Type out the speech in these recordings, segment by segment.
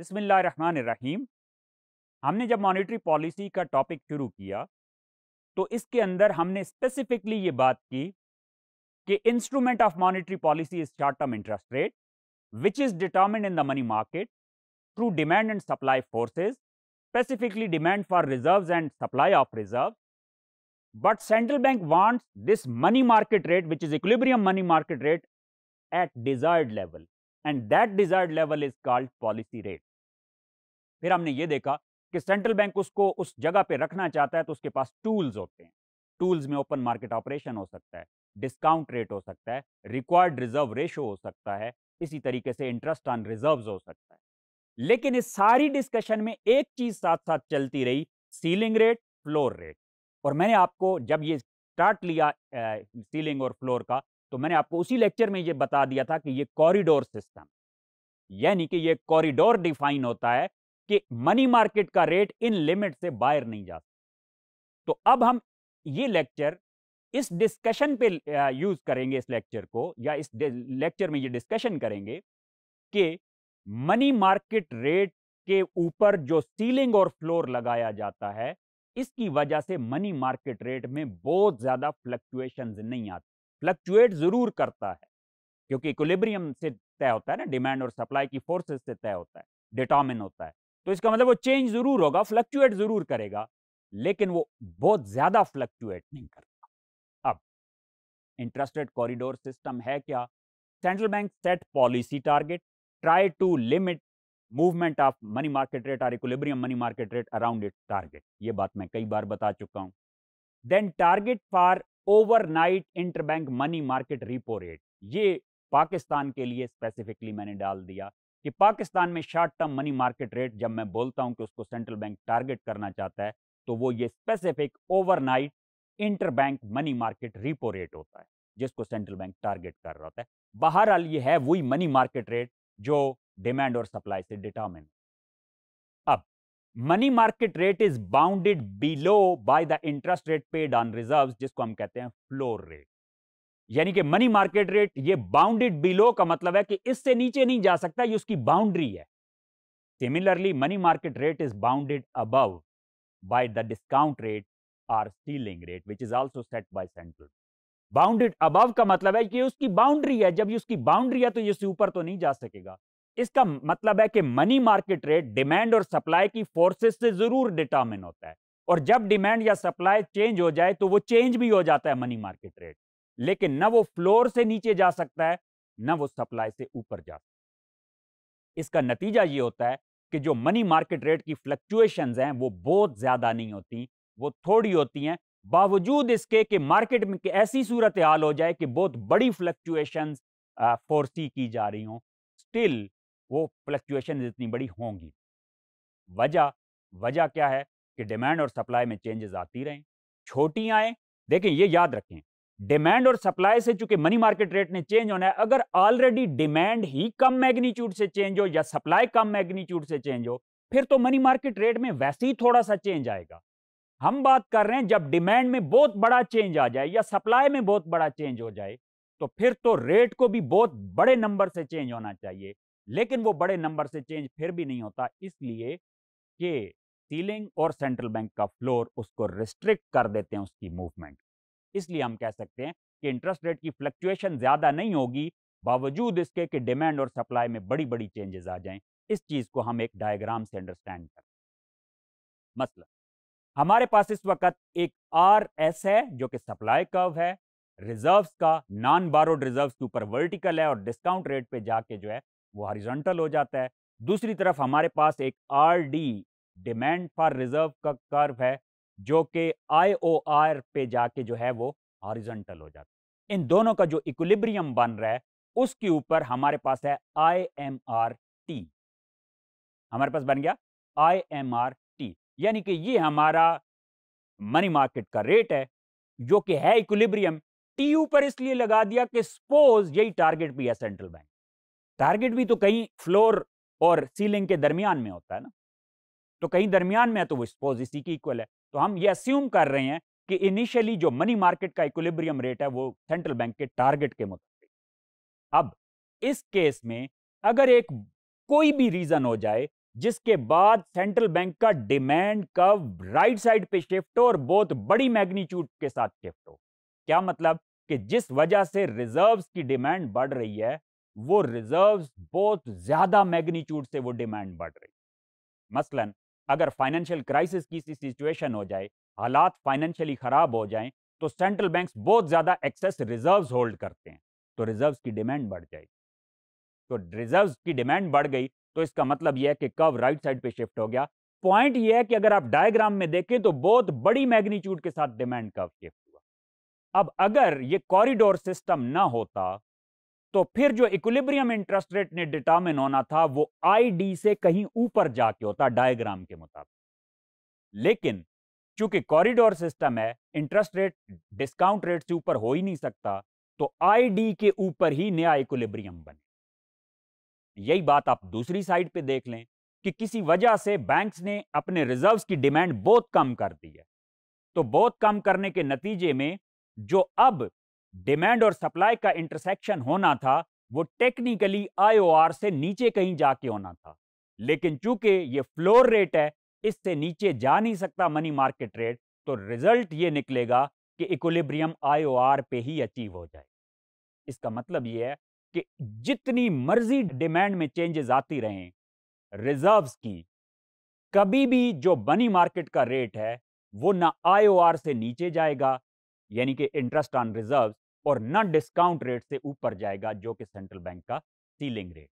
बसमिल्लाम हमने जब monetary policy का टॉपिक शुरू किया तो इसके अंदर हमने स्पेसिफिकली ये बात की कि instrument of monetary policy is short term interest rate which is determine in the money market through demand and supply forces specifically demand for reserve and supply of reserve but central bank wants this money market rate which is equilibrium money market rate at desired level and that desired level is called policy rate फिर हमने ये देखा कि central bank उसको उस जगह पे रखना चाहता है तो उसके पास टूल्स होते हैं टूल्स में ओपन मार्केट ऑपरेशन हो सकता है डिस्काउंट रेट हो सकता है रिक्वायर्ड रिजर्व रेशो हो सकता है इसी तरीके से इंटरेस्ट ऑन रिजर्व हो सकता है लेकिन इस सारी डिस्कशन में एक चीज साथ साथ चलती रही सीलिंग रेट फ्लोर रेट और मैंने आपको जब ये स्टार्ट लिया सीलिंग और फ्लोर का तो मैंने आपको उसी लेक्चर में ये बता दिया था कि ये कॉरिडोर सिस्टम यानी कि ये कॉरिडोर डिफाइन होता है कि मनी मार्केट का रेट इन लिमिट से बाहर नहीं जा सकता तो अब हम ये लेक्चर इस डिस्कशन पे यूज करेंगे इस लेक्चर को या इस लेक्चर में ये डिस्कशन करेंगे कि मनी मार्केट रेट के ऊपर जो सीलिंग और फ्लोर लगाया जाता है इसकी वजह से मनी मार्केट रेट में बहुत ज़्यादा फ्लक्चुएशन नहीं आती फ्लक्चुएट ज़रूर करता है क्योंकि इक्विलिब्रियम से तय होता है ना डिमांड और सप्लाई की फोर्सेस से तय होता है डिटॉमिन होता है तो इसका मतलब वो चेंज जरूर होगा फ्लक्चुएट जरूर करेगा लेकिन वो बहुत ज्यादा फ्लक्चुएट नहीं करता अब इंटरेस्टेड कॉरिडोर सिस्टम है क्या central bank set policy target try to limit movement of money market rate और equilibrium money market rate around it target ये बात मैं कई बार बता चुका हूं then target for overnight interbank money market repo rate ये पाकिस्तान के लिए स्पेसिफिकली मैंने डाल दिया कि पाकिस्तान में short term money market rate जब मैं बोलता हूं कि उसको सेंट्रल बैंक टारगेट करना चाहता है तो वो ये specific overnight interbank money market repo rate होता है जिसको सेंट्रल बैंक टारगेट कर रहा होता है बहरहाल ये है वही मनी मार्केट रेट जो डिमांड और सप्लाई से डिटर्मिन अब money market rate is bounded below by the interest rate paid on reserves जिसको हम कहते हैं फ्लोर रेट यानी कि मनी मार्केट रेट ये बाउंडेड बिलो का मतलब है कि इससे नीचे नहीं जा सकता ये उसकी बाउंड्री है similarly money market rate is bounded above by the discount rate or ceiling rate which is also set by central bounded above का मतलब है कि उसकी बाउंड्री है जब ये उसकी बाउंड्री है तो ये ऊपर तो नहीं जा सकेगा इसका मतलब है कि मनी मार्केट रेट डिमांड और सप्लाई की फोर्सेस से जरूर डिटर्मिन होता है और जब डिमांड या सप्लाई चेंज हो जाए तो वो चेंज भी हो जाता है मनी मार्केट रेट लेकिन ना वो फ्लोर से नीचे जा सकता है ना वो सप्लाई से ऊपर जा सकता है इसका नतीजा ये होता है कि जो मनी मार्केट रेट की फ्लक्चुएशन हैं वो बहुत ज़्यादा नहीं होती वो थोड़ी होती हैं बावजूद इसके कि मार्केट में कि ऐसी सूरत हाल हो जाए कि बहुत बड़ी फ्लक्चुएशन फोर्सी की जा रही हों स्टिल वो फ्लक्चुएशन इतनी बड़ी होंगी वजह वजह क्या है कि डिमांड और सप्लाई में चेंजेस आती रहें छोटी आए देखें ये याद रखें डिमांड और सप्लाई से चूंकि मनी मार्केट रेट ने चेंज होना है अगर ऑलरेडी डिमांड ही कम मैग्नीट्यूड से चेंज हो या सप्लाई कम मैग्नीट्यूड से चेंज हो फिर तो मनी मार्केट रेट में वैसे ही थोड़ा सा चेंज आएगा हम बात कर रहे हैं जब डिमांड में बहुत बड़ा चेंज आ जाए या सप्लाई में बहुत बड़ा चेंज हो जाए तो फिर तो रेट को भी बहुत बड़े नंबर से चेंज होना चाहिए लेकिन वो बड़े नंबर से चेंज फिर भी नहीं होता इसलिए कि सीलिंग और सेंट्रल बैंक का फ्लोर उसको रिस्ट्रिक्ट कर देते हैं उसकी मूवमेंट इसलिए हम कह सकते हैं कि इंटरेस्ट रेट की फ्लक्चुएशन ज़्यादा नहीं होगी बावजूद इसके कि डिमांड और सप्लाई में बड़ी बड़ी चेंजेस आ जाएं इस चीज़ को हम एक डायग्राम से अंडरस्टैंड करें मसला हमारे पास इस वक्त एक आर एस है जो कि सप्लाई कर्व है रिजर्व्स का नॉन बारोड रिजर्व्स के ऊपर वर्टिकल है और डिस्काउंट रेट पे जाके जो है वो हॉरिजॉन्टल हो जाता है दूसरी तरफ हमारे पास एक R D demand for reserve का कर्व है जो कि आई ओ आर पे जाके जो है वो हॉरिजेंटल हो जाता है इन दोनों का जो इक्विलिब्रियम बन रहा है उसके ऊपर हमारे पास है आई एम आर टी हमारे पास बन गया आई एम आर टी यानी कि ये हमारा मनी मार्केट का रेट है जो कि है इक्विलिब्रियम टी ऊपर इसलिए लगा दिया कि सपोज यही टारगेट भी है सेंट्रल बैंक टारगेट भी तो कहीं फ्लोर और सीलिंग के दरमियान में होता है ना तो कहीं दरमियान में है तो वो सपोज इसी की इक्वल है तो हम ये अस्यूम कर रहे हैं कि इनिशियली जो मनी मार्केट का इक्विलिब्रियम रेट है वो सेंट्रल बैंक के टारगेट के मुताबिक अब इस केस में अगर एक कोई भी रीजन हो जाए जिसके बाद सेंट्रल बैंक का डिमांड कर्व राइट साइड पे शिफ्ट हो और बहुत बड़ी मैग्नीट्यूड के साथ शिफ्ट हो क्या मतलब कि जिस वजह से रिजर्व्स की डिमांड बढ़ रही है वो रिजर्व्स बहुत ज्यादा मैग्नीट्यूड से वो डिमांड बढ़ रही है मसलन अगर फाइनेंशियल क्राइसिस की सी सिचुएशन हो जाए हालात फाइनेंशियली ख़राब हो जाएं तो सेंट्रल बैंक्स बहुत ज़्यादा एक्सेस रिजर्व्स होल्ड करते हैं तो रिजर्व्स की डिमांड बढ़ जाएगी तो रिजर्व्स की डिमांड बढ़ गई तो इसका मतलब यह है कि कब राइट साइड पे शिफ्ट हो गया पॉइंट यह है कि अगर आप डायग्राम में देखें तो बहुत बड़ी मैग्नीट्यूड के साथ डिमांड कब शिफ्ट हुआ अब अगर ये कॉरिडोर सिस्टम ना होता तो फिर जो इक्विलिब्रियम इंटरेस्ट रेट ने डिटर्मिन होना था वो आईडी से कहीं ऊपर जाके होता डायग्राम के मुताबिक लेकिन चूंकि कॉरिडोर सिस्टम है इंटरेस्ट रेट डिस्काउंट रेट से ऊपर हो ही नहीं सकता तो आईडी के ऊपर ही नया इक्विलिब्रियम बने यही बात आप दूसरी साइड पे देख लें कि किसी वजह से बैंक्स ने अपने रिजर्व्स की डिमांड बहुत कम कर दी है तो बहुत कम करने के नतीजे में जो अब डिमांड और सप्लाई का इंटरसेक्शन होना था वो टेक्निकली आईओआर से नीचे कहीं जाके होना था लेकिन चूंकि ये फ्लोर रेट है इससे नीचे जा नहीं सकता मनी मार्केट रेट तो रिजल्ट ये निकलेगा कि इक्विलिब्रियम आईओआर पे ही अचीव हो जाए इसका मतलब ये है कि जितनी मर्जी डिमांड में चेंजेस आती रहें रिजर्व्स की कभी भी जो मनी मार्केट का रेट है वो ना आईओआर से नीचे जाएगा यानी कि इंटरेस्ट ऑन रिजर्व और न डिस्काउंट रेट से ऊपर जाएगा जो कि सेंट्रल बैंक का सीलिंग रेट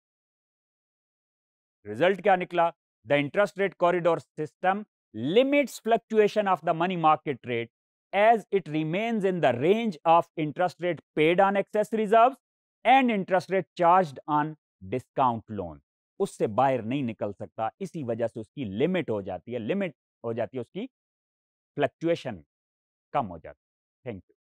रिजल्ट क्या निकला the interest rate corridor system limits fluctuation of the money market rate as it remains in the range of interest rate paid on excess reserve and interest rate charge on discount loan उससे बाहर नहीं निकल सकता इसी वजह से उसकी limit हो जाती है लिमिट हो जाती है उसकी फ्लक्चुएशन कम हो जाती है Thank you.